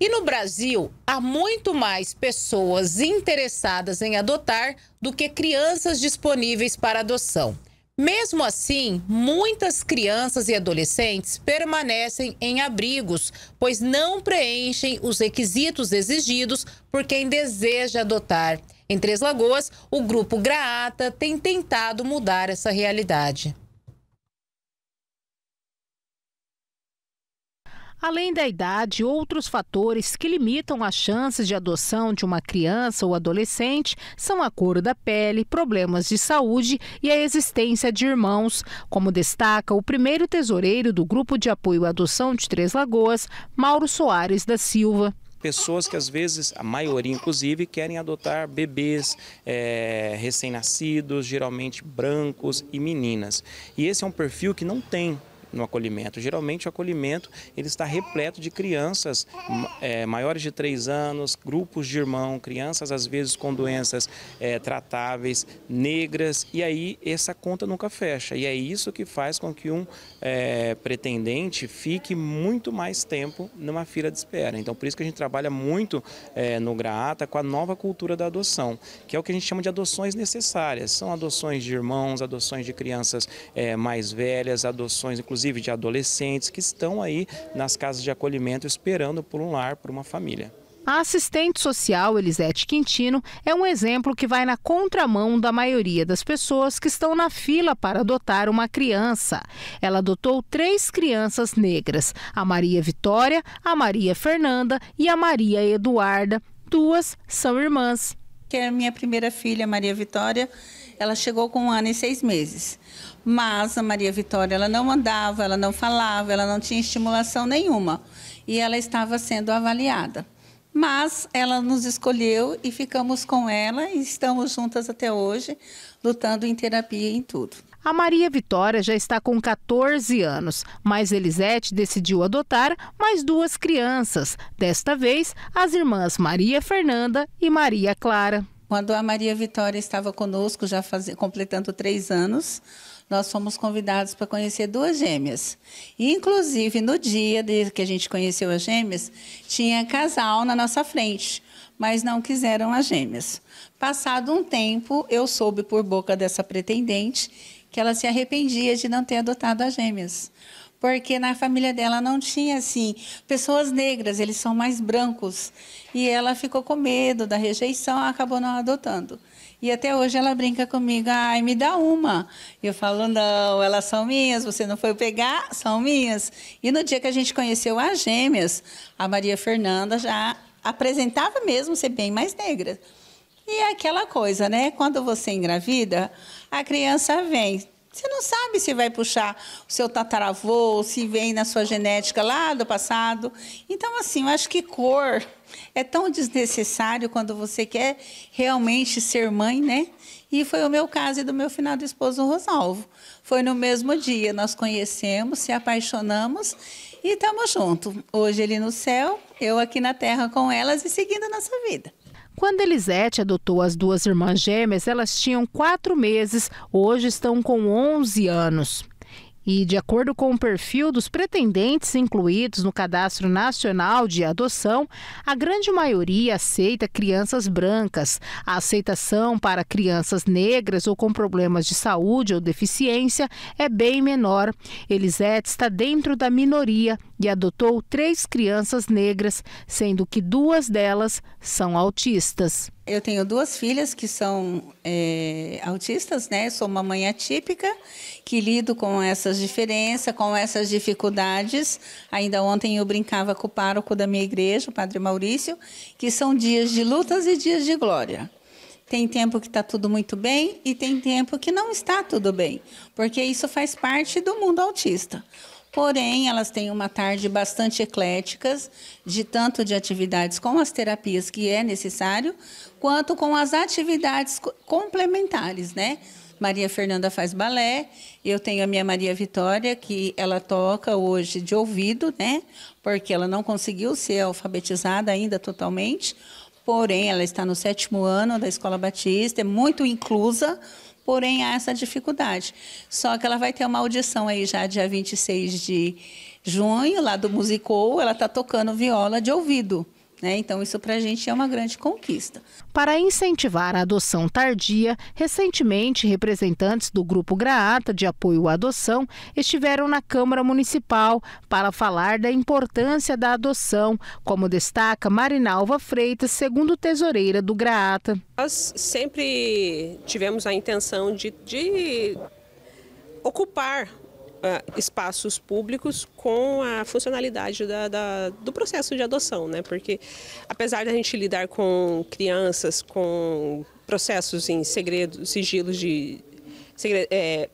E no Brasil, há muito mais pessoas interessadas em adotar do que crianças disponíveis para adoção. Mesmo assim, muitas crianças e adolescentes permanecem em abrigos, pois não preenchem os requisitos exigidos por quem deseja adotar. Em Três Lagoas, o grupo Graata tem tentado mudar essa realidade. Além da idade, outros fatores que limitam as chances de adoção de uma criança ou adolescente são a cor da pele, problemas de saúde e a existência de irmãos, como destaca o primeiro tesoureiro do Grupo de Apoio à Adoção de Três Lagoas, Mauro Soares da Silva pessoas que às vezes, a maioria inclusive, querem adotar bebês é, recém-nascidos, geralmente brancos e meninas. E esse é um perfil que não tem no acolhimento. Geralmente o acolhimento ele está repleto de crianças é, maiores de 3 anos, grupos de irmão, crianças às vezes com doenças é, tratáveis, negras, e aí essa conta nunca fecha. E é isso que faz com que um é, pretendente fique muito mais tempo numa fila de espera. Então por isso que a gente trabalha muito é, no Graata com a nova cultura da adoção, que é o que a gente chama de adoções necessárias. São adoções de irmãos, adoções de crianças é, mais velhas, adoções inclusive inclusive de adolescentes que estão aí nas casas de acolhimento esperando por um lar, por uma família. A assistente social Elisete Quintino é um exemplo que vai na contramão da maioria das pessoas que estão na fila para adotar uma criança. Ela adotou três crianças negras: a Maria Vitória, a Maria Fernanda e a Maria Eduarda. Duas são irmãs. Que é a minha primeira filha, Maria Vitória, ela chegou com um ano e seis meses. Mas a Maria Vitória, ela não andava, ela não falava, ela não tinha estimulação nenhuma. E ela estava sendo avaliada. Mas ela nos escolheu e ficamos com ela e estamos juntas até hoje, lutando em terapia e em tudo. A Maria Vitória já está com 14 anos, mas Elisete decidiu adotar mais duas crianças, desta vez as irmãs Maria Fernanda e Maria Clara. Quando a Maria Vitória estava conosco, já faz... completando três anos, nós fomos convidados para conhecer duas gêmeas. Inclusive, no dia de, que a gente conheceu as gêmeas, tinha casal na nossa frente, mas não quiseram as gêmeas. Passado um tempo, eu soube por boca dessa pretendente que ela se arrependia de não ter adotado as gêmeas porque na família dela não tinha assim pessoas negras, eles são mais brancos, e ela ficou com medo da rejeição, acabou não adotando. E até hoje ela brinca comigo, ai, me dá uma. Eu falo, não, elas são minhas, você não foi pegar, são minhas. E no dia que a gente conheceu as gêmeas, a Maria Fernanda já apresentava mesmo ser bem mais negra. E é aquela coisa, né? Quando você engravida, a criança vem, você não sabe se vai puxar o seu tataravô, se vem na sua genética lá do passado. Então, assim, eu acho que cor é tão desnecessário quando você quer realmente ser mãe, né? E foi o meu caso e do meu finado esposo Rosalvo. Foi no mesmo dia, nós conhecemos, se apaixonamos e estamos juntos. Hoje ele no céu, eu aqui na terra com elas e seguindo a nossa vida. Quando Elisete adotou as duas irmãs gêmeas, elas tinham quatro meses, hoje estão com 11 anos. E, de acordo com o perfil dos pretendentes incluídos no Cadastro Nacional de Adoção, a grande maioria aceita crianças brancas. A aceitação para crianças negras ou com problemas de saúde ou deficiência é bem menor. Elisete está dentro da minoria e adotou três crianças negras, sendo que duas delas são autistas. Eu tenho duas filhas que são é, autistas, né? Sou uma mãe atípica que lido com essas diferenças, com essas dificuldades. Ainda ontem eu brincava com o pároco da minha igreja, o Padre Maurício, que são dias de lutas e dias de glória. Tem tempo que está tudo muito bem e tem tempo que não está tudo bem, porque isso faz parte do mundo autista. Porém, elas têm uma tarde bastante ecléticas, de tanto de atividades com as terapias que é necessário, quanto com as atividades complementares, né? Maria Fernanda faz balé, eu tenho a minha Maria Vitória, que ela toca hoje de ouvido, né? Porque ela não conseguiu ser alfabetizada ainda totalmente, porém ela está no sétimo ano da Escola Batista, é muito inclusa, porém há essa dificuldade. Só que ela vai ter uma audição aí já dia 26 de junho, lá do Musicou, ela está tocando viola de ouvido. Né? Então, isso para a gente é uma grande conquista. Para incentivar a adoção tardia, recentemente representantes do Grupo Graata de Apoio à Adoção estiveram na Câmara Municipal para falar da importância da adoção, como destaca Marinalva Freitas, segundo tesoureira do Graata. Nós sempre tivemos a intenção de, de ocupar ah, espaços públicos com a funcionalidade da, da, do processo de adoção, né? Porque apesar da gente lidar com crianças, com processos em segredo, sigilos de segredo, é,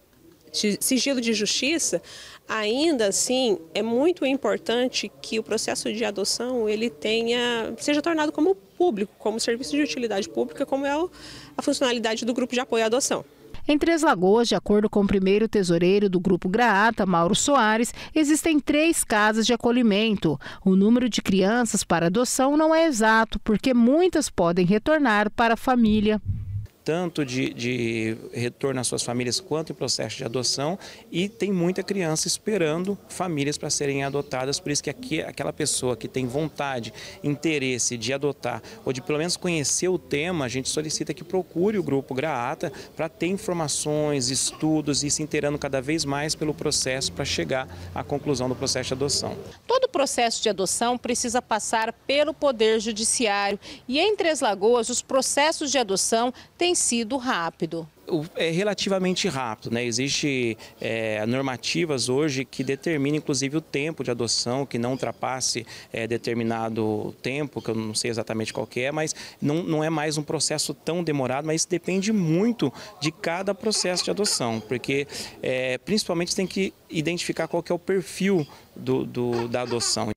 sigilo de justiça, ainda assim é muito importante que o processo de adoção ele tenha seja tornado como público, como serviço de utilidade pública, como é a funcionalidade do grupo de apoio à adoção. Em Três Lagoas, de acordo com o primeiro tesoureiro do Grupo Graata, Mauro Soares, existem três casas de acolhimento. O número de crianças para adoção não é exato, porque muitas podem retornar para a família tanto de, de retorno às suas famílias quanto em processo de adoção, e tem muita criança esperando famílias para serem adotadas, por isso que aqui, aquela pessoa que tem vontade, interesse de adotar, ou de pelo menos conhecer o tema, a gente solicita que procure o grupo Graata para ter informações, estudos e se inteirando cada vez mais pelo processo para chegar à conclusão do processo de adoção. Todo processo de adoção precisa passar pelo Poder Judiciário e em Três Lagoas os processos de adoção têm sido rápido? É relativamente rápido, né? Existem é, normativas hoje que determinam, inclusive, o tempo de adoção, que não ultrapasse é, determinado tempo, que eu não sei exatamente qual é, mas não, não é mais um processo tão demorado, mas isso depende muito de cada processo de adoção, porque é, principalmente tem que identificar qual que é o perfil do, do, da adoção.